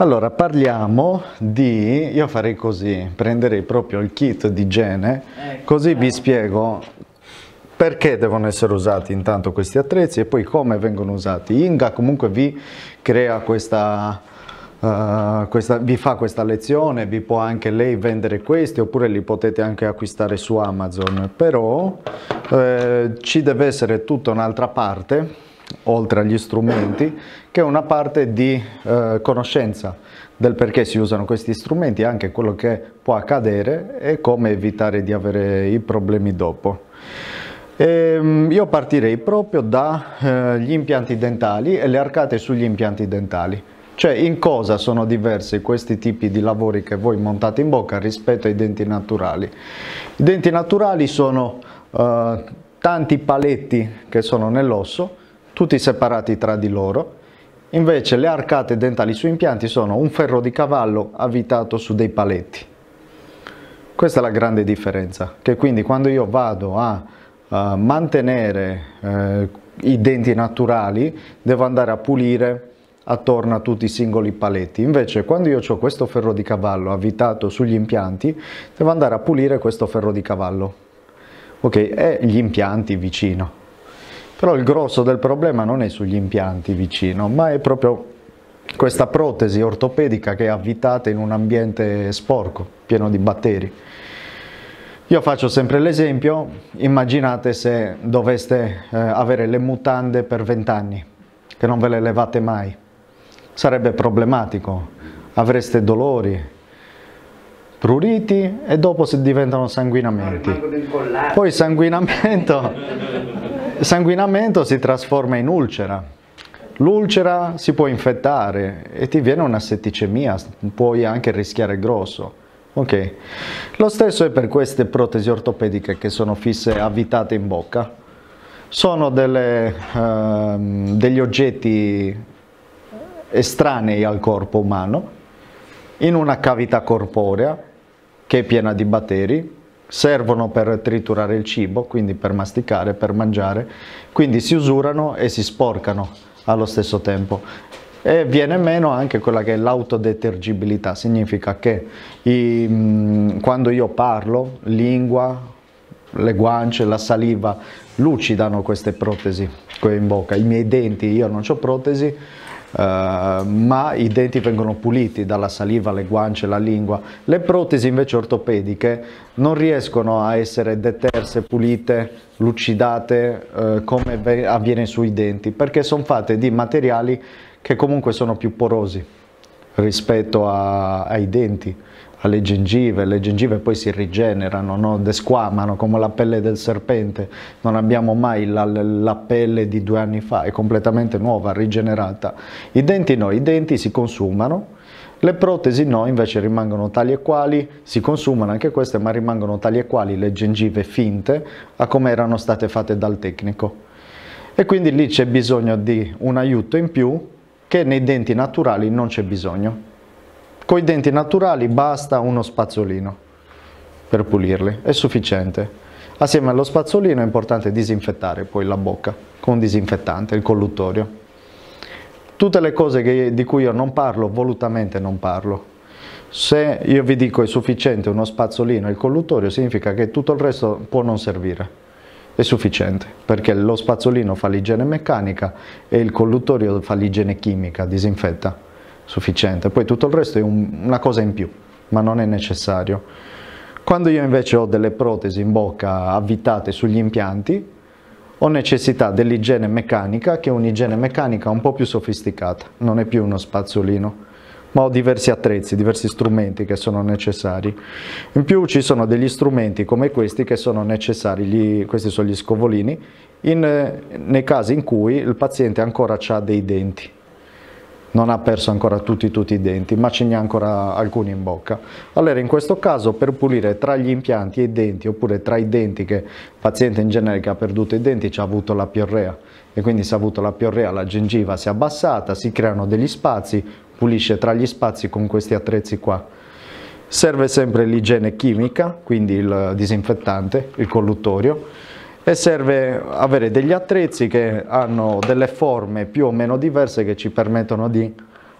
Allora, parliamo di... io farei così, prenderei proprio il kit di igiene, ecco, così vi spiego perché devono essere usati intanto questi attrezzi e poi come vengono usati. Inga comunque vi crea questa... Uh, questa, vi fa questa lezione, vi può anche lei vendere questi oppure li potete anche acquistare su Amazon, però eh, ci deve essere tutta un'altra parte oltre agli strumenti, che è una parte di eh, conoscenza del perché si usano questi strumenti, anche quello che può accadere e come evitare di avere i problemi dopo. E, ehm, io partirei proprio dagli eh, impianti dentali e le arcate sugli impianti dentali. Cioè in cosa sono diversi questi tipi di lavori che voi montate in bocca rispetto ai denti naturali? I denti naturali sono eh, tanti paletti che sono nell'osso tutti separati tra di loro. Invece le arcate dentali su impianti sono un ferro di cavallo avvitato su dei paletti. Questa è la grande differenza, che quindi quando io vado a, a eh, mantenere eh, i denti naturali, devo andare a pulire attorno a tutti i singoli paletti. Invece quando io ho questo ferro di cavallo avvitato sugli impianti, devo andare a pulire questo ferro di cavallo. Ok, e gli impianti vicino. Però il grosso del problema non è sugli impianti vicino, ma è proprio questa protesi ortopedica che è avvitata in un ambiente sporco, pieno di batteri. Io faccio sempre l'esempio, immaginate se doveste eh, avere le mutande per vent'anni, che non ve le levate mai, sarebbe problematico, avreste dolori, pruriti e dopo si diventano sanguinamenti. Poi sanguinamento sanguinamento si trasforma in ulcera. L'ulcera si può infettare e ti viene una setticemia, puoi anche rischiare grosso. Ok, lo stesso è per queste protesi ortopediche che sono fisse avvitate in bocca. Sono delle, eh, degli oggetti estranei al corpo umano in una cavità corporea che è piena di batteri servono per triturare il cibo, quindi per masticare, per mangiare, quindi si usurano e si sporcano allo stesso tempo. E viene meno anche quella che è l'autodetergibilità, significa che i, quando io parlo, lingua, le guance, la saliva lucidano queste protesi qui in bocca, i miei denti, io non ho protesi, eh, ma i denti vengono puliti dalla saliva, le guance, la lingua. Le protesi invece ortopediche non riescono a essere deterse, pulite, lucidate uh, come avviene sui denti, perché sono fatte di materiali che comunque sono più porosi rispetto a, ai denti alle gengive, le gengive poi si rigenerano, no? desquamano come la pelle del serpente, non abbiamo mai la, la, pelle di due anni fa, è completamente nuova, rigenerata. I denti no, i denti si consumano, le protesi no, invece rimangono tali e quali, si consumano anche queste, ma rimangono tali e quali le gengive finte a come erano state fatte dal tecnico. E quindi lì c'è bisogno di un aiuto in più che nei denti naturali non c'è bisogno. Con i denti naturali basta uno spazzolino per pulirli, è sufficiente. Assieme allo spazzolino è importante disinfettare poi la bocca con un disinfettante, il colluttorio. Tutte le cose che, di cui io non parlo, volutamente non parlo. Se io vi dico è sufficiente uno spazzolino e il colluttorio, significa che tutto il resto può non servire. È sufficiente, perché lo spazzolino fa l'igiene meccanica e il colluttorio fa l'igiene chimica, disinfetta sufficiente, poi tutto il resto è un, una cosa in più, ma non è necessario. Quando io invece ho delle protesi in bocca avvitate sugli impianti, ho necessità dell'igiene meccanica, che è un'igiene meccanica un po' più sofisticata, non è più uno spazzolino, ma ho diversi attrezzi, diversi strumenti che sono necessari. In più ci sono degli strumenti come questi che sono necessari, gli, questi sono gli scovolini, in, nei casi in cui il paziente ancora ha dei denti non ha perso ancora tutti, tutti i denti, ma ce n'è ancora alcuni in bocca. Allora in questo caso per pulire tra gli impianti e i denti, oppure tra i denti che il paziente in genere che ha perduto i denti ci ha avuto la piorrea e quindi se ha avuto la piorrea la gengiva si è abbassata, si creano degli spazi, pulisce tra gli spazi con questi attrezzi qua. Serve sempre l'igiene chimica, quindi il disinfettante, il colluttorio, e serve avere degli attrezzi che hanno delle forme più o meno diverse che ci permettono di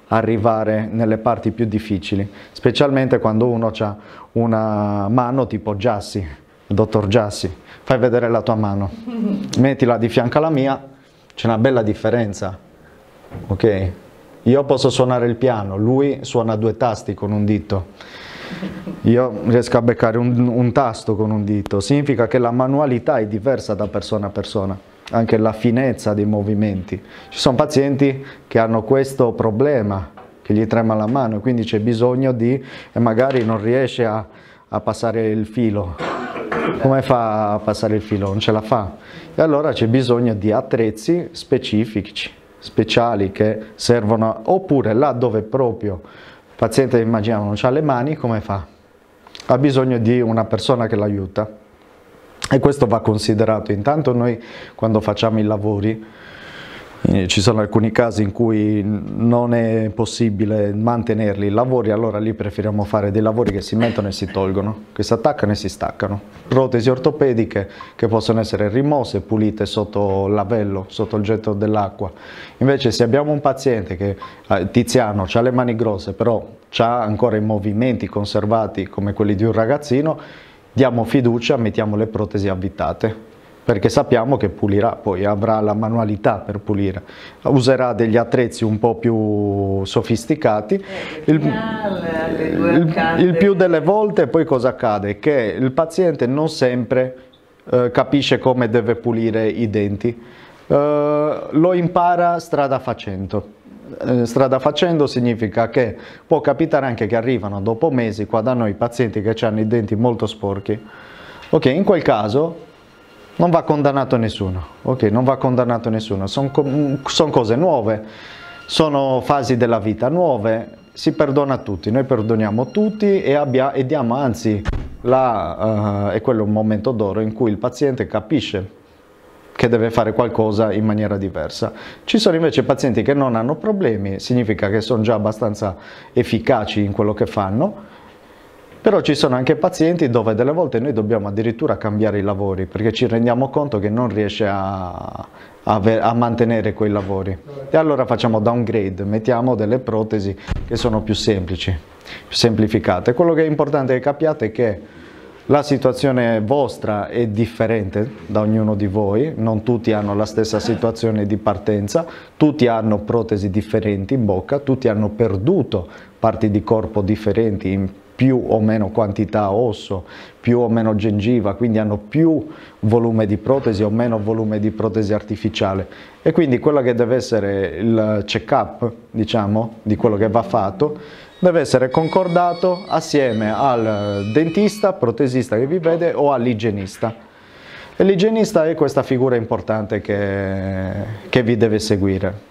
arrivare nelle parti più difficili, specialmente quando uno ha una mano tipo Giassi, dottor Giassi, fai vedere la tua mano, mettila di fianco alla mia, c'è una bella differenza, ok? Io posso suonare il piano, lui suona due tasti con un dito. Io riesco a beccare un, un tasto con un dito, significa che la manualità è diversa da persona a persona anche la finezza dei movimenti. Ci sono pazienti che hanno questo problema, che gli trema la mano quindi c'è bisogno di, e magari non riesce a, a, passare il filo. Come fa a passare il filo? Non ce la fa. E allora c'è bisogno di attrezzi specifici, speciali che servono, oppure là dove proprio paziente immaginiamo non ha le mani, come fa? Ha bisogno di una persona che l'aiuta e questo va considerato. Intanto noi quando facciamo i lavori eh, ci sono alcuni casi in cui non è possibile mantenerli i lavori, allora lì preferiamo fare dei lavori che si mettono e si tolgono, che si attaccano e si staccano. Protesi ortopediche che possono essere rimosse, e pulite sotto lavello, sotto il getto dell'acqua. Invece se abbiamo un paziente che, eh, Tiziano, ha le mani grosse, però ha ancora i movimenti conservati come quelli di un ragazzino, diamo fiducia, mettiamo le protesi avvitate perché sappiamo che pulirà, poi avrà la manualità per pulire, userà degli attrezzi un po' più sofisticati. Il, il, il più delle volte poi cosa accade? Che il paziente non sempre eh, capisce come deve pulire i denti, eh, lo impara strada facendo eh, strada facendo significa che può capitare anche che arrivano dopo mesi qua da noi pazienti che hanno i denti molto sporchi. Ok, in quel caso non va condannato nessuno, ok? Non va condannato nessuno, sono son cose nuove, sono fasi della vita nuove, si perdona a tutti, noi perdoniamo tutti e, abbia, e diamo anzi, la, uh, è quello un momento d'oro in cui il paziente capisce che deve fare qualcosa in maniera diversa. Ci sono invece pazienti che non hanno problemi, significa che sono già abbastanza efficaci in quello che fanno, però ci sono anche pazienti dove delle volte noi dobbiamo addirittura cambiare i lavori perché ci rendiamo conto che non riesce a, a, a mantenere quei lavori. E allora facciamo downgrade, mettiamo delle protesi che sono più semplici, più semplificate. Quello che è importante che capiate è che la situazione vostra è differente da ognuno di voi, non tutti hanno la stessa situazione di partenza, tutti hanno protesi differenti in bocca, tutti hanno perduto parti di corpo differenti in più o meno quantità osso, più o meno gengiva, quindi hanno più volume di protesi o meno volume di protesi artificiale. E quindi quello che deve essere il check-up, diciamo, di quello che va fatto, deve essere concordato assieme al dentista, protesista che vi vede o all'igienista. E l'igienista è questa figura importante che, che vi deve seguire.